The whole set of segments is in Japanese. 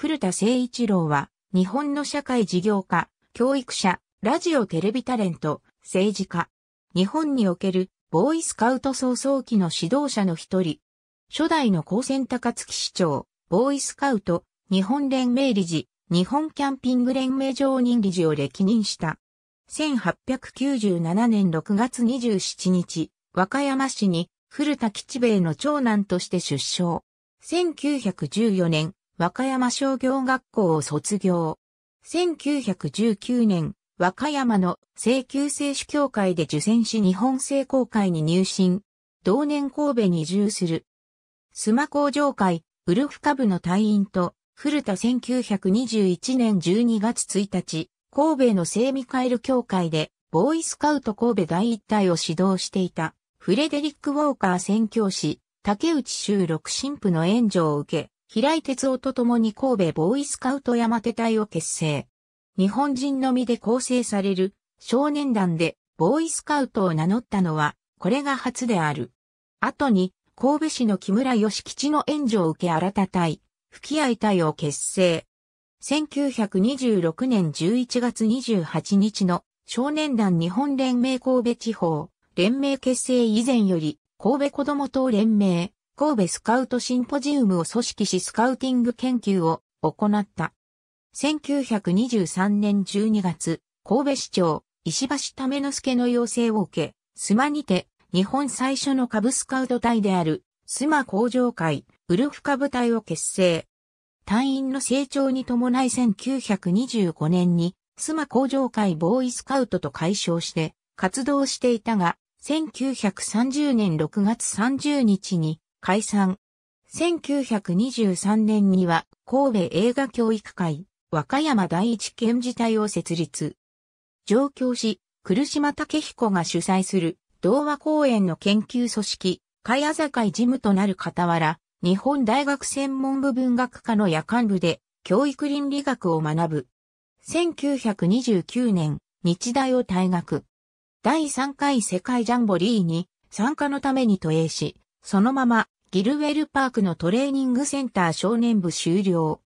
古田誠一郎は、日本の社会事業家、教育者、ラジオテレビタレント、政治家。日本におけるボーイスカウト創創期の指導者の一人。初代の高専高槻市長、ボーイスカウト、日本連盟理事、日本キャンピング連盟常任理事を歴任した。1897年6月27日、和歌山市に古田吉兵衛の長男として出生。1914年、和歌山商業学校を卒業。1919年、和歌山の請求聖主協会で受選し日本聖公会に入信。同年神戸に移住する。須磨工場会、ウルフ株の隊員と、古田1921年12月1日、神戸の聖ミカエル協会で、ボーイスカウト神戸第一隊を指導していた、フレデリック・ウォーカー宣教師、竹内修六神父の援助を受け、平井哲夫と共に神戸ボーイスカウト山手隊を結成。日本人のみで構成される少年団でボーイスカウトを名乗ったのは、これが初である。後に、神戸市の木村義吉の援助を受け新た隊、吹合隊を結成。1926年11月28日の少年団日本連盟神戸地方連盟結成以前より神戸子供党連盟神戸スカウトシンポジウムを組織しスカウティング研究を行った。1923年12月、神戸市長、石橋為之助の要請を受け、スマにて、日本最初の株スカウト隊である、スマ工場会、ウルフ株隊を結成。隊員の成長に伴い1925年に、スマ工場会ボーイスカウトと解消して、活動していたが、1930年6月30日に、解散。1923年には神戸映画教育会和歌山第一県事隊を設立。上京し、来島武彦が主催する童話公演の研究組織、海あ会事務となる傍ら、日本大学専門部文学科の夜間部で教育倫理学を学ぶ。1929年、日大を退学。第3回世界ジャンボリーに参加のために都営し、そのまま、ギルウェルパークのトレーニングセンター少年部終了。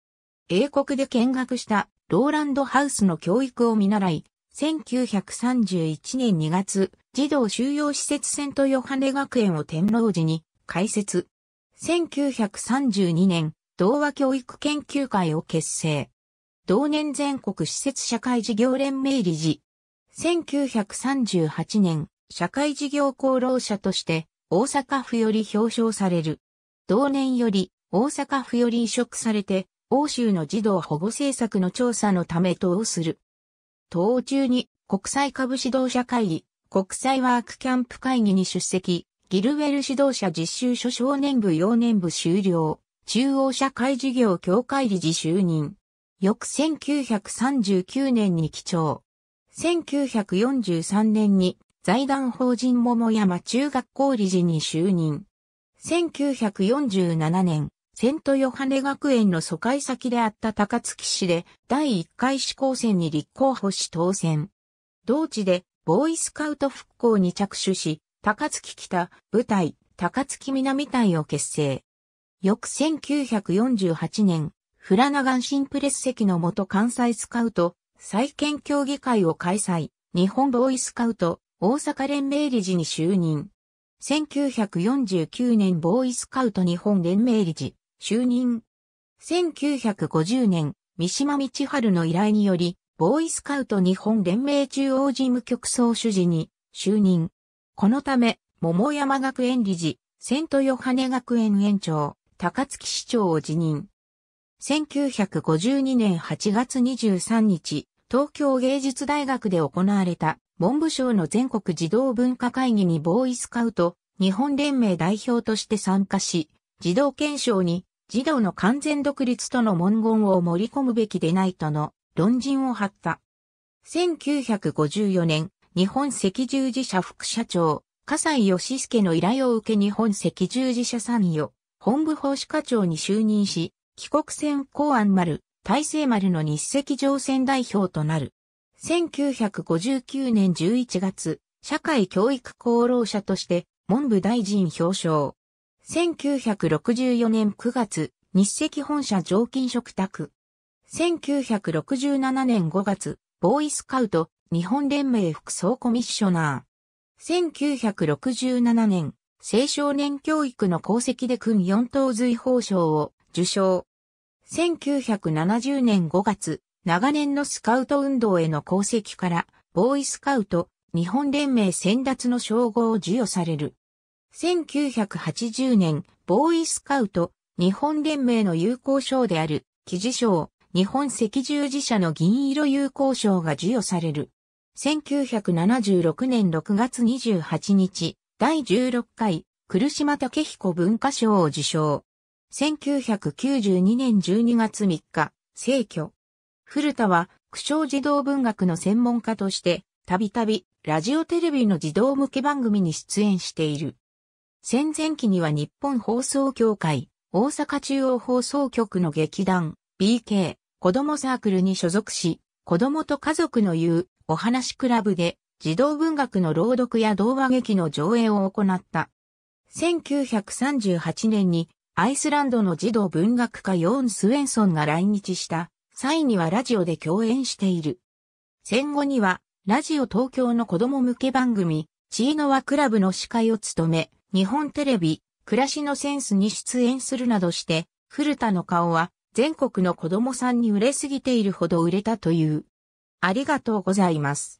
英国で見学したローランドハウスの教育を見習い、1931年2月、児童収容施設セントヨハネ学園を天皇寺に開設。1932年、童話教育研究会を結成。同年全国施設社会事業連盟理事。1938年、社会事業功労者として、大阪府より表彰される。同年より大阪府より移植されて、欧州の児童保護政策の調査のため等をする。等中に国際株指導者会議、国際ワークキャンプ会議に出席、ギルウェル指導者実習所少年部幼年部終了、中央社会事業協会理事就任。翌1939年に基調。1943年に財団法人桃山中学校理事に就任。1947年、セントヨハネ学園の疎開先であった高槻市で第1回市高選に立候補し当選。同地でボーイスカウト復興に着手し、高槻北部隊、高槻南隊を結成。翌1948年、フラナガン新プレス席の元関西スカウト、再建協議会を開催、日本ボーイスカウト、大阪連盟理事に就任。1949年ボーイスカウト日本連盟理事、就任。1950年、三島道春の依頼により、ボーイスカウト日本連盟中央事務局総主事に就任。このため、桃山学園理事、セントヨハネ学園園長、高槻市長を辞任。1952年8月23日、東京芸術大学で行われた文部省の全国児童文化会議にボーイスカウト、日本連盟代表として参加し、児童憲章に児童の完全独立との文言を盛り込むべきでないとの論陣を張った。1954年、日本赤十字社副社長、笠井義介の依頼を受け日本赤十字社参与、本部法師課長に就任し、帰国船公安丸、大成丸の日赤乗船代表となる。1959年11月、社会教育功労者として文部大臣表彰。1964年9月、日赤本社常勤嘱託。1967年5月、ボーイスカウト日本連盟副総コミッショナー。1967年、青少年教育の功績で訓4等随報賞を受賞。1970年5月、長年のスカウト運動への功績から、ボーイスカウト、日本連盟先達の称号を授与される。1980年、ボーイスカウト、日本連盟の友好賞である、記事賞、日本赤十字社の銀色友好賞が授与される。1976年6月28日、第16回、来島武彦文化賞を受賞。1992年12月3日、聖居。古田は、苦笑児童文学の専門家として、たびたび、ラジオテレビの児童向け番組に出演している。戦前期には日本放送協会、大阪中央放送局の劇団、BK、子供サークルに所属し、子供と家族の言う、お話クラブで、児童文学の朗読や童話劇の上映を行った。1938年に、アイスランドの児童文学家ヨーン・スウェンソンが来日した際にはラジオで共演している。戦後には、ラジオ東京の子供向け番組、チーのはクラブの司会を務め、日本テレビ、暮らしのセンスに出演するなどして、古田の顔は全国の子供さんに売れすぎているほど売れたという。ありがとうございます。